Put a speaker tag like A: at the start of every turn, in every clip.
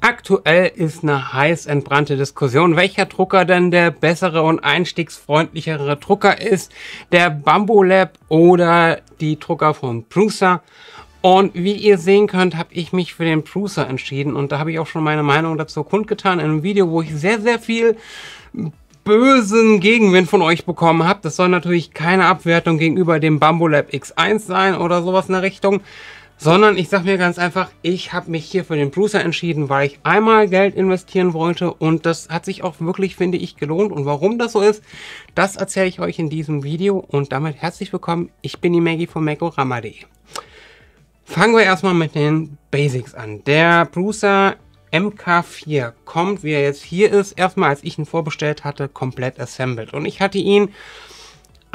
A: Aktuell ist eine heiß entbrannte Diskussion, welcher Drucker denn der bessere und einstiegsfreundlichere Drucker ist, der Bamboo Lab oder die Drucker von Prusa. Und wie ihr sehen könnt, habe ich mich für den Prusa entschieden und da habe ich auch schon meine Meinung dazu kundgetan in einem Video, wo ich sehr, sehr viel bösen Gegenwind von euch bekommen habe. Das soll natürlich keine Abwertung gegenüber dem Bamboo Lab X1 sein oder sowas in der Richtung sondern ich sage mir ganz einfach, ich habe mich hier für den Bruiser entschieden, weil ich einmal Geld investieren wollte und das hat sich auch wirklich, finde ich, gelohnt. Und warum das so ist, das erzähle ich euch in diesem Video und damit herzlich willkommen. Ich bin die Maggie von Magorama.de. Fangen wir erstmal mit den Basics an. Der Bruiser MK4 kommt, wie er jetzt hier ist, erstmal als ich ihn vorbestellt hatte, komplett assembled. Und ich hatte ihn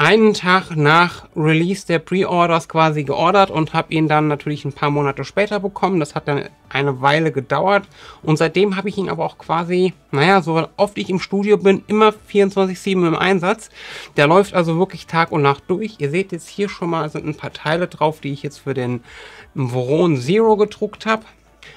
A: einen Tag nach Release der Pre-Orders quasi geordert und habe ihn dann natürlich ein paar Monate später bekommen. Das hat dann eine Weile gedauert und seitdem habe ich ihn aber auch quasi, naja, so oft ich im Studio bin, immer 24-7 im Einsatz. Der läuft also wirklich Tag und Nacht durch. Ihr seht jetzt hier schon mal sind ein paar Teile drauf, die ich jetzt für den Voron Zero gedruckt habe.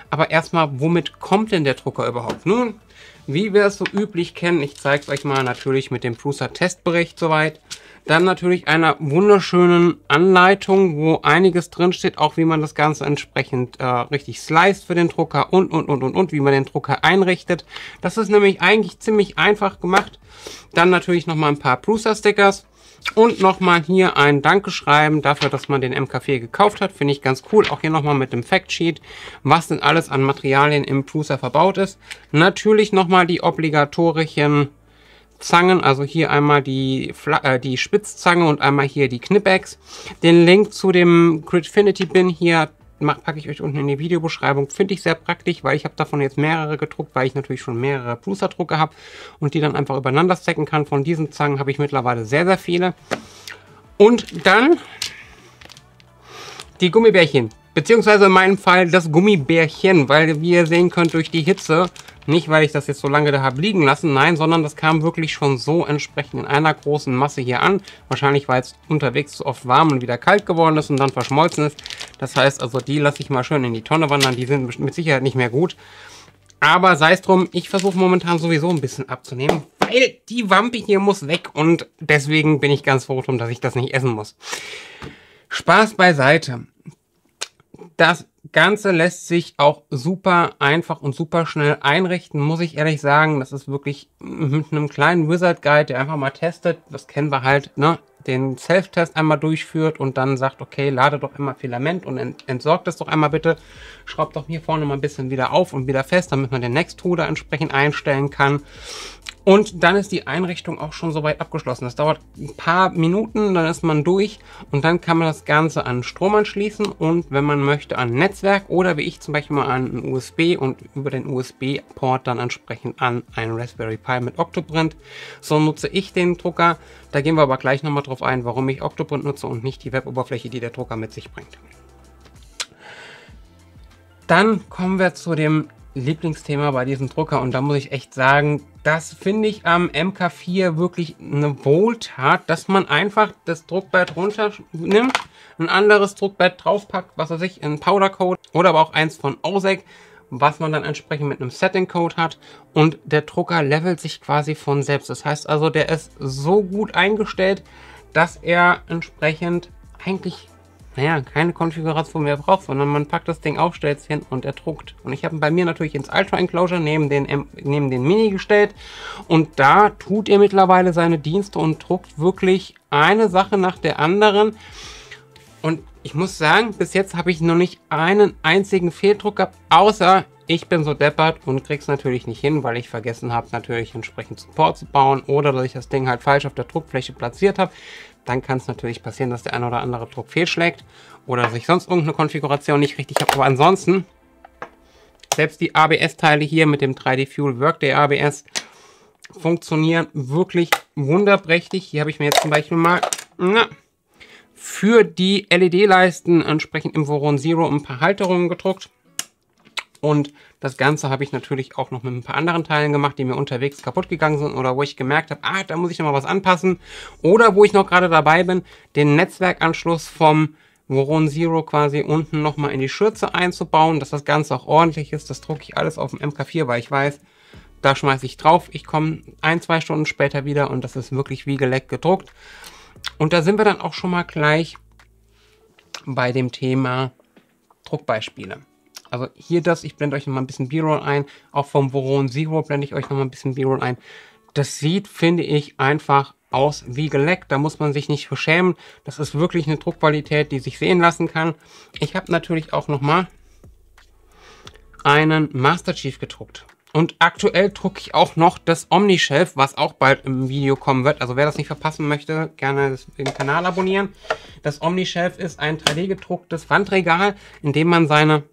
A: Aber erstmal, womit kommt denn der Drucker überhaupt? Nun, wie wir es so üblich kennen, ich zeige es euch mal natürlich mit dem Prusa Testbericht soweit. Dann natürlich einer wunderschönen Anleitung, wo einiges drinsteht, auch wie man das Ganze entsprechend äh, richtig sliced für den Drucker und, und, und, und, und, wie man den Drucker einrichtet. Das ist nämlich eigentlich ziemlich einfach gemacht. Dann natürlich nochmal ein paar Prusa-Stickers. Und nochmal hier ein Dankeschreiben dafür, dass man den MK4 gekauft hat. Finde ich ganz cool. Auch hier nochmal mit dem Factsheet, was denn alles an Materialien im Prusa verbaut ist. Natürlich nochmal die obligatorischen Zangen, also hier einmal die, äh, die Spitzzange und einmal hier die Knipex. Den Link zu dem Gridfinity Bin hier packe ich euch unten in die Videobeschreibung. Finde ich sehr praktisch, weil ich habe davon jetzt mehrere gedruckt, weil ich natürlich schon mehrere Booster-Drucke habe und die dann einfach übereinander stecken kann. Von diesen Zangen habe ich mittlerweile sehr, sehr viele. Und dann die Gummibärchen. Beziehungsweise in meinem Fall das Gummibärchen, weil wie ihr sehen könnt durch die Hitze, nicht weil ich das jetzt so lange da habe liegen lassen, nein, sondern das kam wirklich schon so entsprechend in einer großen Masse hier an. Wahrscheinlich, weil es unterwegs so oft warm und wieder kalt geworden ist und dann verschmolzen ist. Das heißt also, die lasse ich mal schön in die Tonne wandern, die sind mit Sicherheit nicht mehr gut. Aber sei es drum, ich versuche momentan sowieso ein bisschen abzunehmen, weil die Wampe hier muss weg und deswegen bin ich ganz froh drum, dass ich das nicht essen muss. Spaß beiseite das Ganze lässt sich auch super einfach und super schnell einrichten, muss ich ehrlich sagen. Das ist wirklich mit einem kleinen Wizard Guide, der einfach mal testet, das kennen wir halt, ne? den Self-Test einmal durchführt und dann sagt, okay, lade doch einmal Filament und ent entsorgt es doch einmal bitte. Schraubt doch hier vorne mal ein bisschen wieder auf und wieder fest, damit man den Next-Ruder entsprechend einstellen kann. Und dann ist die Einrichtung auch schon soweit abgeschlossen. Das dauert ein paar Minuten, dann ist man durch und dann kann man das Ganze an Strom anschließen und wenn man möchte an Netzwerk oder wie ich zum Beispiel mal an USB und über den USB-Port dann entsprechend an einen Raspberry Pi mit Octoprint. So nutze ich den Drucker. Da gehen wir aber gleich nochmal drauf ein, warum ich Octoprint nutze und nicht die Web-Oberfläche, die der Drucker mit sich bringt. Dann kommen wir zu dem Lieblingsthema bei diesem Drucker und da muss ich echt sagen, das finde ich am MK4 wirklich eine Wohltat, dass man einfach das Druckbett runter nimmt, ein anderes Druckbett draufpackt, was weiß ich, ein Powdercode oder aber auch eins von OSEC, was man dann entsprechend mit einem Setting-Code hat und der Drucker levelt sich quasi von selbst. Das heißt also, der ist so gut eingestellt, dass er entsprechend eigentlich naja, keine Konfiguration mehr braucht, sondern man packt das Ding auf, stellt es hin und er druckt. Und ich habe ihn bei mir natürlich ins Ultra Enclosure neben den, neben den Mini gestellt und da tut er mittlerweile seine Dienste und druckt wirklich eine Sache nach der anderen. Und ich muss sagen, bis jetzt habe ich noch nicht einen einzigen Fehldruck gehabt, außer ich bin so deppert und krieg's natürlich nicht hin, weil ich vergessen habe, natürlich entsprechend Support zu bauen oder dass ich das Ding halt falsch auf der Druckfläche platziert habe dann kann es natürlich passieren, dass der ein oder andere Druck fehlschlägt oder sich sonst irgendeine Konfiguration nicht richtig habe. Aber ansonsten, selbst die ABS-Teile hier mit dem 3D Fuel Workday ABS funktionieren wirklich wunderprächtig. Hier habe ich mir jetzt zum Beispiel mal na, für die LED-Leisten entsprechend im Voron Zero ein paar Halterungen gedruckt. Und das Ganze habe ich natürlich auch noch mit ein paar anderen Teilen gemacht, die mir unterwegs kaputt gegangen sind oder wo ich gemerkt habe, ah, da muss ich nochmal was anpassen. Oder wo ich noch gerade dabei bin, den Netzwerkanschluss vom Voron Zero quasi unten nochmal in die Schürze einzubauen, dass das Ganze auch ordentlich ist. Das drucke ich alles auf dem MK4, weil ich weiß, da schmeiße ich drauf. Ich komme ein, zwei Stunden später wieder und das ist wirklich wie geleckt gedruckt. Und da sind wir dann auch schon mal gleich bei dem Thema Druckbeispiele. Also hier das, ich blende euch nochmal ein bisschen B-Roll ein. Auch vom Voron Zero blende ich euch nochmal ein bisschen B-Roll ein. Das sieht, finde ich, einfach aus wie geleckt. Da muss man sich nicht verschämen. Das ist wirklich eine Druckqualität, die sich sehen lassen kann. Ich habe natürlich auch nochmal einen Master Chief gedruckt. Und aktuell drucke ich auch noch das Omni-Shelf, was auch bald im Video kommen wird. Also wer das nicht verpassen möchte, gerne den Kanal abonnieren. Das Omni-Shelf ist ein 3D gedrucktes Wandregal, in dem man seine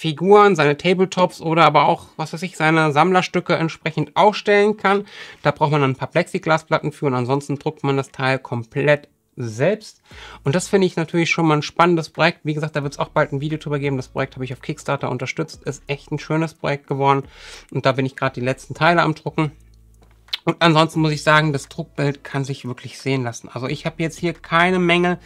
A: Figuren, seine Tabletops oder aber auch, was weiß ich, seine Sammlerstücke entsprechend aufstellen kann. Da braucht man dann ein paar Plexiglasplatten für und ansonsten druckt man das Teil komplett selbst. Und das finde ich natürlich schon mal ein spannendes Projekt. Wie gesagt, da wird es auch bald ein Video drüber geben. Das Projekt habe ich auf Kickstarter unterstützt. Ist echt ein schönes Projekt geworden. Und da bin ich gerade die letzten Teile am Drucken. Und ansonsten muss ich sagen, das Druckbild kann sich wirklich sehen lassen. Also ich habe jetzt hier keine Mängel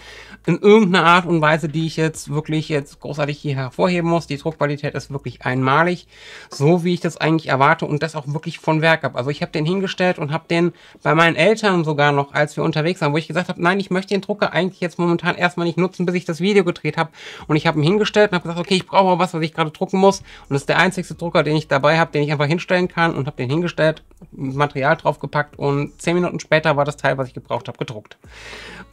A: in irgendeiner Art und Weise, die ich jetzt wirklich jetzt großartig hier hervorheben muss. Die Druckqualität ist wirklich einmalig, so wie ich das eigentlich erwarte und das auch wirklich von Werk ab. Also ich habe den hingestellt und habe den bei meinen Eltern sogar noch, als wir unterwegs waren, wo ich gesagt habe, nein, ich möchte den Drucker eigentlich jetzt momentan erstmal nicht nutzen, bis ich das Video gedreht habe. Und ich habe ihn hingestellt und habe gesagt, okay, ich brauche mal was, was ich gerade drucken muss. Und das ist der einzigste Drucker, den ich dabei habe, den ich einfach hinstellen kann und habe den hingestellt, Material draufgepackt und zehn Minuten später war das Teil, was ich gebraucht habe, gedruckt.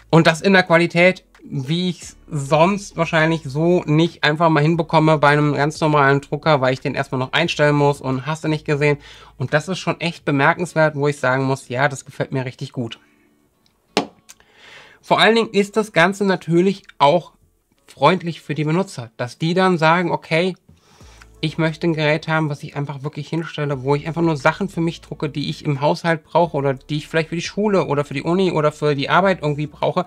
A: Und das in der Qualität, wie ich es sonst wahrscheinlich so nicht einfach mal hinbekomme bei einem ganz normalen Drucker, weil ich den erstmal noch einstellen muss und hast du nicht gesehen. Und das ist schon echt bemerkenswert, wo ich sagen muss, ja, das gefällt mir richtig gut. Vor allen Dingen ist das Ganze natürlich auch freundlich für die Benutzer, dass die dann sagen, okay, ich möchte ein Gerät haben, was ich einfach wirklich hinstelle, wo ich einfach nur Sachen für mich drucke, die ich im Haushalt brauche oder die ich vielleicht für die Schule oder für die Uni oder für die Arbeit irgendwie brauche.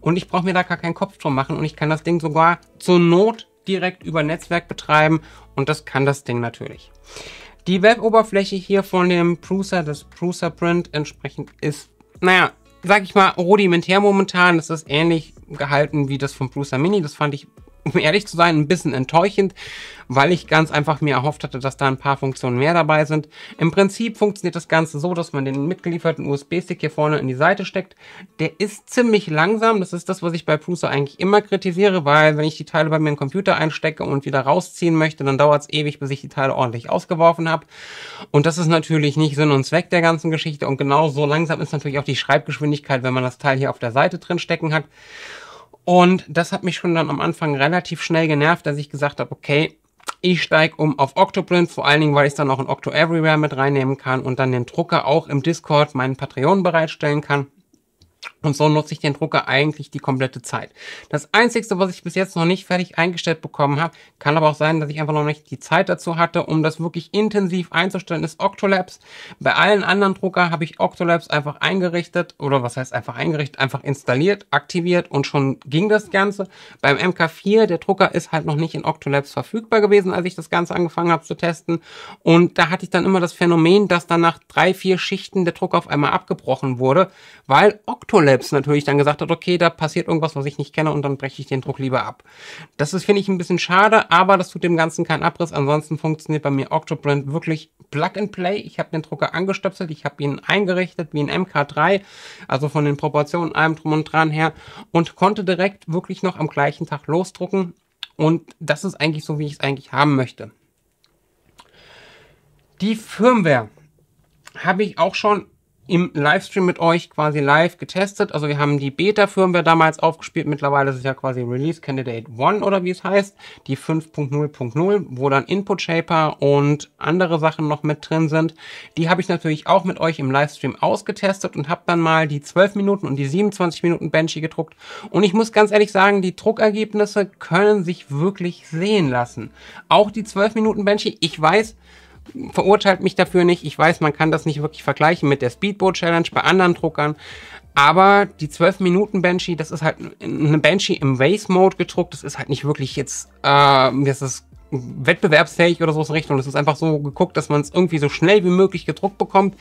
A: Und ich brauche mir da gar keinen Kopf drum machen und ich kann das Ding sogar zur Not direkt über Netzwerk betreiben und das kann das Ding natürlich. Die Weboberfläche hier von dem Prusa, das Prusa Print entsprechend ist, naja, sag ich mal, rudimentär momentan. Das ist ähnlich gehalten wie das von Prusa Mini. Das fand ich um ehrlich zu sein, ein bisschen enttäuschend, weil ich ganz einfach mir erhofft hatte, dass da ein paar Funktionen mehr dabei sind. Im Prinzip funktioniert das Ganze so, dass man den mitgelieferten USB-Stick hier vorne in die Seite steckt. Der ist ziemlich langsam. Das ist das, was ich bei Prusa eigentlich immer kritisiere, weil wenn ich die Teile bei mir im Computer einstecke und wieder rausziehen möchte, dann dauert es ewig, bis ich die Teile ordentlich ausgeworfen habe. Und das ist natürlich nicht Sinn und Zweck der ganzen Geschichte. Und genau so langsam ist natürlich auch die Schreibgeschwindigkeit, wenn man das Teil hier auf der Seite drin stecken hat. Und das hat mich schon dann am Anfang relativ schnell genervt, dass ich gesagt habe, okay, ich steige um auf Octoprint, vor allen Dingen, weil ich dann auch in Octo Everywhere mit reinnehmen kann und dann den Drucker auch im Discord meinen Patreon bereitstellen kann. Und so nutze ich den Drucker eigentlich die komplette Zeit. Das Einzige, was ich bis jetzt noch nicht fertig eingestellt bekommen habe, kann aber auch sein, dass ich einfach noch nicht die Zeit dazu hatte, um das wirklich intensiv einzustellen, ist Octolabs. Bei allen anderen Drucker habe ich Octolabs einfach eingerichtet oder was heißt einfach eingerichtet, einfach installiert, aktiviert und schon ging das Ganze. Beim MK4, der Drucker ist halt noch nicht in Octolabs verfügbar gewesen, als ich das Ganze angefangen habe zu testen. Und da hatte ich dann immer das Phänomen, dass dann nach drei, vier Schichten der Drucker auf einmal abgebrochen wurde, weil Octolabs selbst natürlich dann gesagt hat, okay, da passiert irgendwas, was ich nicht kenne und dann breche ich den Druck lieber ab. Das ist, finde ich, ein bisschen schade, aber das tut dem Ganzen keinen Abriss. Ansonsten funktioniert bei mir Octoprint wirklich Plug and Play. Ich habe den Drucker angestöpselt, ich habe ihn eingerichtet wie ein MK3, also von den Proportionen allem drum und dran her und konnte direkt wirklich noch am gleichen Tag losdrucken. Und das ist eigentlich so, wie ich es eigentlich haben möchte. Die Firmware habe ich auch schon im Livestream mit euch quasi live getestet. Also wir haben die Beta-Firmware damals aufgespielt. Mittlerweile ist es ja quasi Release Candidate One oder wie es heißt. Die 5.0.0, wo dann Input Shaper und andere Sachen noch mit drin sind. Die habe ich natürlich auch mit euch im Livestream ausgetestet und habe dann mal die 12 Minuten und die 27 Minuten Banshee gedruckt. Und ich muss ganz ehrlich sagen, die Druckergebnisse können sich wirklich sehen lassen. Auch die 12 Minuten Banshee, ich weiß, verurteilt mich dafür nicht. Ich weiß, man kann das nicht wirklich vergleichen mit der Speedboat Challenge bei anderen Druckern. Aber die 12 Minuten Banshee, das ist halt eine Banshee im Race Mode gedruckt. Das ist halt nicht wirklich jetzt, äh, das ist wettbewerbsfähig oder so in Richtung. Es ist einfach so geguckt, dass man es irgendwie so schnell wie möglich gedruckt bekommt.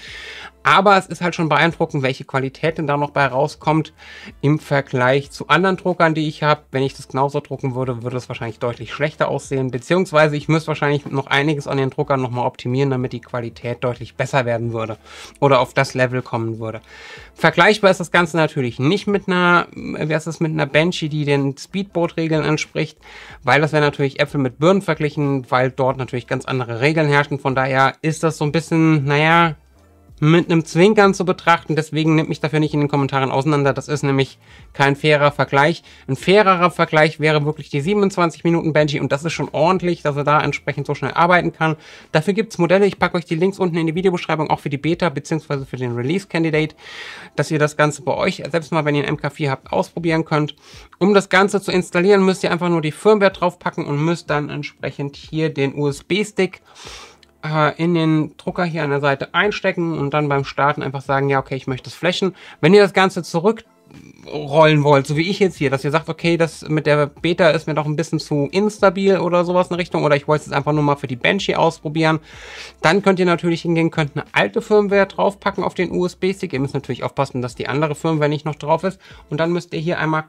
A: Aber es ist halt schon beeindruckend, welche Qualität denn da noch bei rauskommt im Vergleich zu anderen Druckern, die ich habe. Wenn ich das genauso drucken würde, würde es wahrscheinlich deutlich schlechter aussehen. Beziehungsweise ich müsste wahrscheinlich noch einiges an den Druckern nochmal optimieren, damit die Qualität deutlich besser werden würde oder auf das Level kommen würde. Vergleichbar ist das Ganze natürlich nicht mit einer, äh, wie heißt das, mit einer Banshee, die den Speedboat-Regeln entspricht, weil das wäre natürlich Äpfel mit Birnen vergleichen verglichen, weil dort natürlich ganz andere Regeln herrschen. Von daher ist das so ein bisschen, naja, mit einem Zwinkern zu betrachten. Deswegen nimmt mich dafür nicht in den Kommentaren auseinander. Das ist nämlich kein fairer Vergleich. Ein fairerer Vergleich wäre wirklich die 27 Minuten Benji und das ist schon ordentlich, dass er da entsprechend so schnell arbeiten kann. Dafür gibt's Modelle. Ich packe euch die Links unten in die Videobeschreibung, auch für die Beta beziehungsweise für den Release Candidate, dass ihr das Ganze bei euch, selbst mal wenn ihr ein MK4 habt, ausprobieren könnt. Um das Ganze zu installieren, müsst ihr einfach nur die Firmware draufpacken und müsst dann entsprechend hier den USB-Stick äh, in den Drucker hier an der Seite einstecken und dann beim Starten einfach sagen, ja, okay, ich möchte es flächen. Wenn ihr das Ganze zurückrollen wollt, so wie ich jetzt hier, dass ihr sagt, okay, das mit der Beta ist mir doch ein bisschen zu instabil oder sowas in Richtung oder ich wollte es einfach nur mal für die Banshee ausprobieren, dann könnt ihr natürlich hingehen, könnt eine alte Firmware draufpacken auf den USB-Stick. Ihr müsst natürlich aufpassen, dass die andere Firmware nicht noch drauf ist und dann müsst ihr hier einmal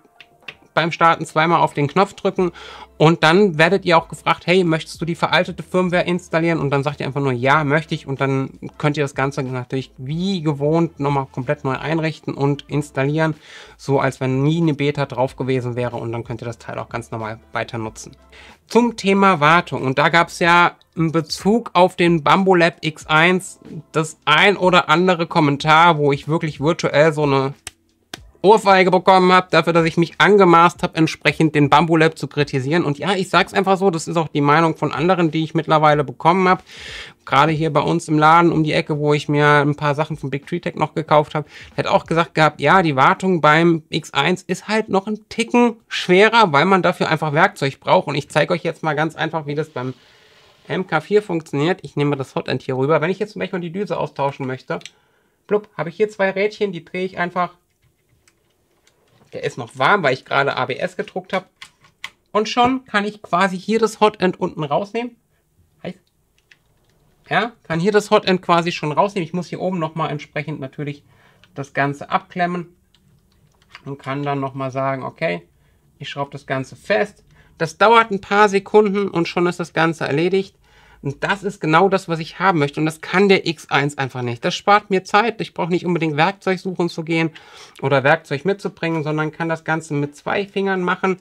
A: beim Starten zweimal auf den Knopf drücken und dann werdet ihr auch gefragt, hey, möchtest du die veraltete Firmware installieren? Und dann sagt ihr einfach nur, ja, möchte ich. Und dann könnt ihr das Ganze natürlich wie gewohnt nochmal komplett neu einrichten und installieren. So als wenn nie eine Beta drauf gewesen wäre. Und dann könnt ihr das Teil auch ganz normal weiter nutzen. Zum Thema Wartung. Und da gab es ja in Bezug auf den Bambo X1 das ein oder andere Kommentar, wo ich wirklich virtuell so eine Ohrfeige bekommen habe, dafür, dass ich mich angemaßt habe, entsprechend den Bamboo Lab zu kritisieren. Und ja, ich sag's einfach so, das ist auch die Meinung von anderen, die ich mittlerweile bekommen habe. Gerade hier bei uns im Laden um die Ecke, wo ich mir ein paar Sachen von Big Tree Tech noch gekauft habe, hat auch gesagt gehabt, ja, die Wartung beim X1 ist halt noch ein Ticken schwerer, weil man dafür einfach Werkzeug braucht. Und ich zeige euch jetzt mal ganz einfach, wie das beim MK4 funktioniert. Ich nehme das Hotend hier rüber. Wenn ich jetzt zum Beispiel die Düse austauschen möchte, blub, habe ich hier zwei Rädchen, die drehe ich einfach der ist noch warm, weil ich gerade ABS gedruckt habe. Und schon kann ich quasi hier das Hotend unten rausnehmen. Heiß. Ja, kann hier das Hotend quasi schon rausnehmen. Ich muss hier oben nochmal entsprechend natürlich das Ganze abklemmen. Und kann dann nochmal sagen, okay, ich schraube das Ganze fest. Das dauert ein paar Sekunden und schon ist das Ganze erledigt. Und das ist genau das, was ich haben möchte. Und das kann der X1 einfach nicht. Das spart mir Zeit. Ich brauche nicht unbedingt Werkzeug suchen zu gehen oder Werkzeug mitzubringen, sondern kann das Ganze mit zwei Fingern machen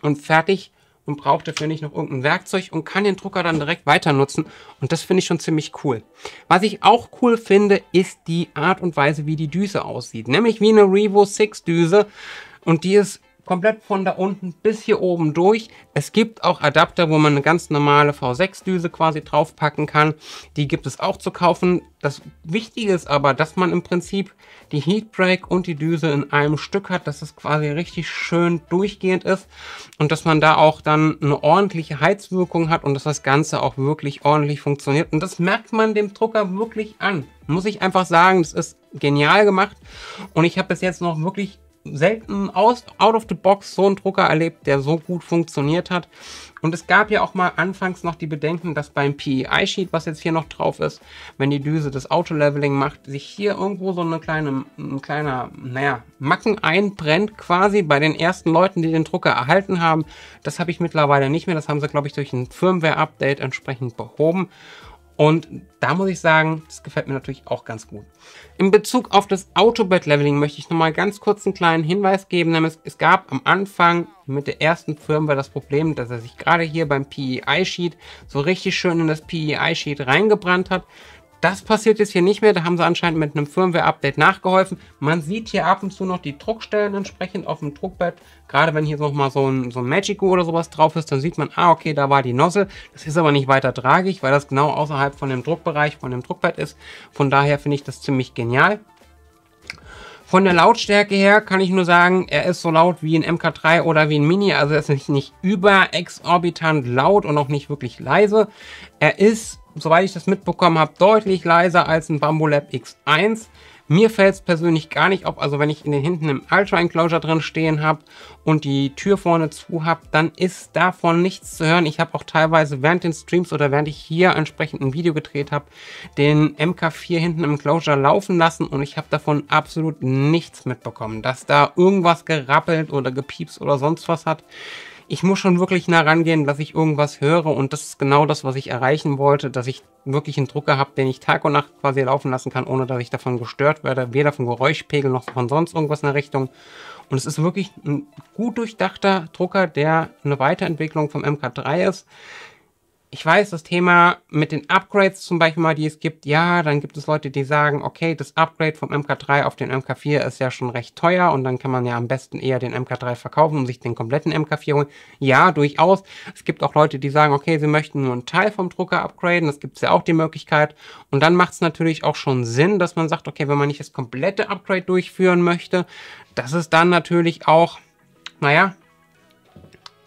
A: und fertig und braucht dafür nicht noch irgendein Werkzeug und kann den Drucker dann direkt weiter nutzen. Und das finde ich schon ziemlich cool. Was ich auch cool finde, ist die Art und Weise, wie die Düse aussieht. Nämlich wie eine Revo 6 Düse. Und die ist komplett von da unten bis hier oben durch. Es gibt auch Adapter, wo man eine ganz normale V6-Düse quasi draufpacken kann. Die gibt es auch zu kaufen. Das Wichtige ist aber, dass man im Prinzip die Heatbreak und die Düse in einem Stück hat, dass es quasi richtig schön durchgehend ist und dass man da auch dann eine ordentliche Heizwirkung hat und dass das Ganze auch wirklich ordentlich funktioniert. Und das merkt man dem Drucker wirklich an. Muss ich einfach sagen, das ist genial gemacht und ich habe bis jetzt noch wirklich selten aus, out of the box so einen Drucker erlebt, der so gut funktioniert hat. Und es gab ja auch mal anfangs noch die Bedenken, dass beim PEI-Sheet, was jetzt hier noch drauf ist, wenn die Düse das Auto-Leveling macht, sich hier irgendwo so eine kleine, ein kleiner, naja, Macken einbrennt quasi bei den ersten Leuten, die den Drucker erhalten haben. Das habe ich mittlerweile nicht mehr. Das haben sie, glaube ich, durch ein Firmware-Update entsprechend behoben. Und da muss ich sagen, das gefällt mir natürlich auch ganz gut. In Bezug auf das Autobed-Leveling möchte ich nochmal ganz kurz einen kleinen Hinweis geben. Nämlich es gab am Anfang mit der ersten Firmware das Problem, dass er sich gerade hier beim PEI-Sheet so richtig schön in das PEI-Sheet reingebrannt hat. Das passiert jetzt hier nicht mehr. Da haben sie anscheinend mit einem Firmware-Update nachgeholfen. Man sieht hier ab und zu noch die Druckstellen entsprechend auf dem Druckbett. Gerade wenn hier nochmal so ein, so ein Magico oder sowas drauf ist, dann sieht man, ah, okay, da war die Nosse. Das ist aber nicht weiter tragisch, weil das genau außerhalb von dem Druckbereich, von dem Druckbett ist. Von daher finde ich das ziemlich genial. Von der Lautstärke her kann ich nur sagen, er ist so laut wie ein MK3 oder wie ein Mini. Also er ist nicht, nicht über laut und auch nicht wirklich leise. Er ist soweit ich das mitbekommen habe, deutlich leiser als ein Bamboo Lab X1. Mir fällt es persönlich gar nicht auf, also wenn ich in den hinten im Ultra Enclosure drin stehen habe und die Tür vorne zu habe, dann ist davon nichts zu hören. Ich habe auch teilweise während den Streams oder während ich hier entsprechend ein Video gedreht habe, den MK4 hinten im Enclosure laufen lassen und ich habe davon absolut nichts mitbekommen, dass da irgendwas gerappelt oder gepiepst oder sonst was hat ich muss schon wirklich nah rangehen, dass ich irgendwas höre und das ist genau das, was ich erreichen wollte, dass ich wirklich einen Drucker habe, den ich Tag und Nacht quasi laufen lassen kann, ohne dass ich davon gestört werde, weder vom Geräuschpegel noch von sonst irgendwas in der Richtung. Und es ist wirklich ein gut durchdachter Drucker, der eine Weiterentwicklung vom MK3 ist, ich weiß, das Thema mit den Upgrades zum Beispiel mal, die es gibt, ja, dann gibt es Leute, die sagen, okay, das Upgrade vom MK3 auf den MK4 ist ja schon recht teuer und dann kann man ja am besten eher den MK3 verkaufen und sich den kompletten MK4 holen. Ja, durchaus. Es gibt auch Leute, die sagen, okay, sie möchten nur einen Teil vom Drucker upgraden, das gibt es ja auch die Möglichkeit. Und dann macht es natürlich auch schon Sinn, dass man sagt, okay, wenn man nicht das komplette Upgrade durchführen möchte, dass es dann natürlich auch, naja,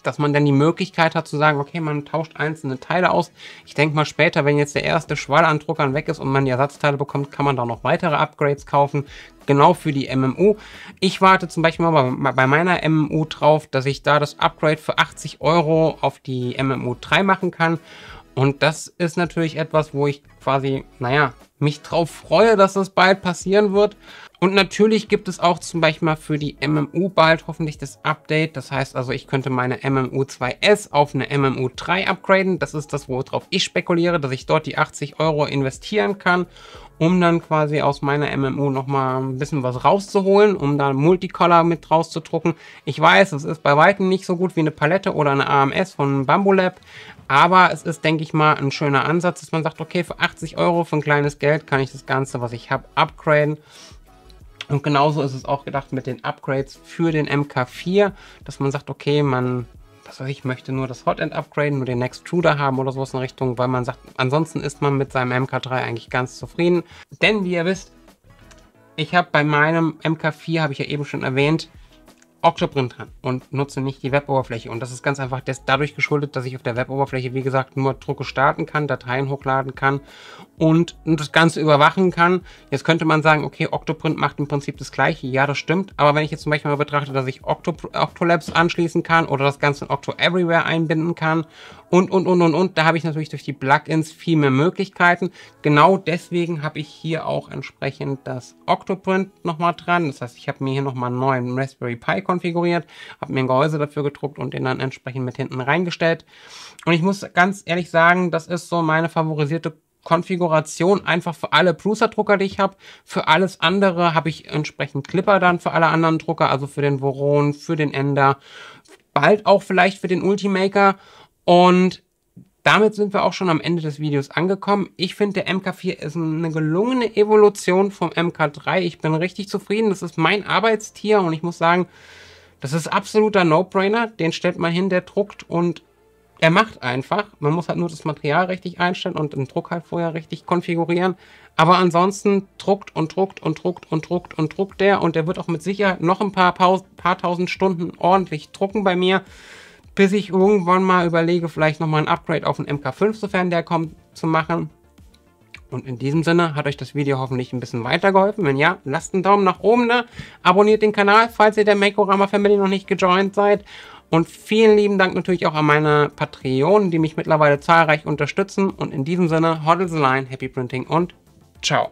A: dass man dann die Möglichkeit hat zu sagen, okay, man tauscht einzelne Teile aus. Ich denke mal später, wenn jetzt der erste Schwall an Druckern weg ist und man die Ersatzteile bekommt, kann man da noch weitere Upgrades kaufen, genau für die MMU. Ich warte zum Beispiel mal bei meiner MMU drauf, dass ich da das Upgrade für 80 Euro auf die MMU 3 machen kann. Und das ist natürlich etwas, wo ich quasi, naja, mich drauf freue, dass das bald passieren wird. Und natürlich gibt es auch zum Beispiel mal für die MMU bald hoffentlich das Update. Das heißt also, ich könnte meine MMU 2S auf eine MMU 3 upgraden. Das ist das, worauf ich spekuliere, dass ich dort die 80 Euro investieren kann, um dann quasi aus meiner MMU nochmal ein bisschen was rauszuholen, um da Multicolor mit rauszudrucken. Ich weiß, es ist bei weitem nicht so gut wie eine Palette oder eine AMS von Bamboo Lab, aber es ist, denke ich mal, ein schöner Ansatz, dass man sagt, okay, für 80 Euro, für ein kleines Geld kann ich das Ganze, was ich habe, upgraden. Und genauso ist es auch gedacht mit den Upgrades für den MK4, dass man sagt, okay, man was weiß ich, möchte nur das Hotend upgraden, nur den Next Intruder haben oder sowas in Richtung, weil man sagt, ansonsten ist man mit seinem MK3 eigentlich ganz zufrieden. Denn wie ihr wisst, ich habe bei meinem MK4, habe ich ja eben schon erwähnt, Octoprint dran und nutze nicht die Web-Oberfläche. Und das ist ganz einfach dadurch geschuldet, dass ich auf der Web-Oberfläche, wie gesagt, nur Drucke starten kann, Dateien hochladen kann und das Ganze überwachen kann. Jetzt könnte man sagen, okay, Octoprint macht im Prinzip das Gleiche. Ja, das stimmt. Aber wenn ich jetzt zum Beispiel mal betrachte, dass ich Octo, Octolabs anschließen kann oder das Ganze in Octo Everywhere einbinden kann und, und, und, und, und, da habe ich natürlich durch die Plugins viel mehr Möglichkeiten. Genau deswegen habe ich hier auch entsprechend das Octoprint nochmal dran. Das heißt, ich habe mir hier nochmal einen neuen Raspberry Pi konfiguriert, habe mir ein Gehäuse dafür gedruckt und den dann entsprechend mit hinten reingestellt. Und ich muss ganz ehrlich sagen, das ist so meine favorisierte Konfiguration einfach für alle Prusa-Drucker, die ich habe. Für alles andere habe ich entsprechend Clipper dann für alle anderen Drucker, also für den Voron, für den Ender, bald auch vielleicht für den Ultimaker. Und damit sind wir auch schon am Ende des Videos angekommen. Ich finde, der MK4 ist eine gelungene Evolution vom MK3. Ich bin richtig zufrieden. Das ist mein Arbeitstier und ich muss sagen, das ist absoluter No-Brainer. Den stellt man hin, der druckt und er macht einfach. Man muss halt nur das Material richtig einstellen und den Druck halt vorher richtig konfigurieren. Aber ansonsten druckt und druckt und druckt und druckt und druckt der. Und der wird auch mit Sicherheit noch ein paar, paar, paar tausend Stunden ordentlich drucken bei mir, bis ich irgendwann mal überlege, vielleicht nochmal ein Upgrade auf den MK5, sofern der kommt, zu machen. Und in diesem Sinne hat euch das Video hoffentlich ein bisschen weitergeholfen. Wenn ja, lasst einen Daumen nach oben da, abonniert den Kanal, falls ihr der Makorama Family noch nicht gejoint seid. Und vielen lieben Dank natürlich auch an meine Patreonen, die mich mittlerweile zahlreich unterstützen. Und in diesem Sinne, Hoddles Line, Happy Printing und ciao.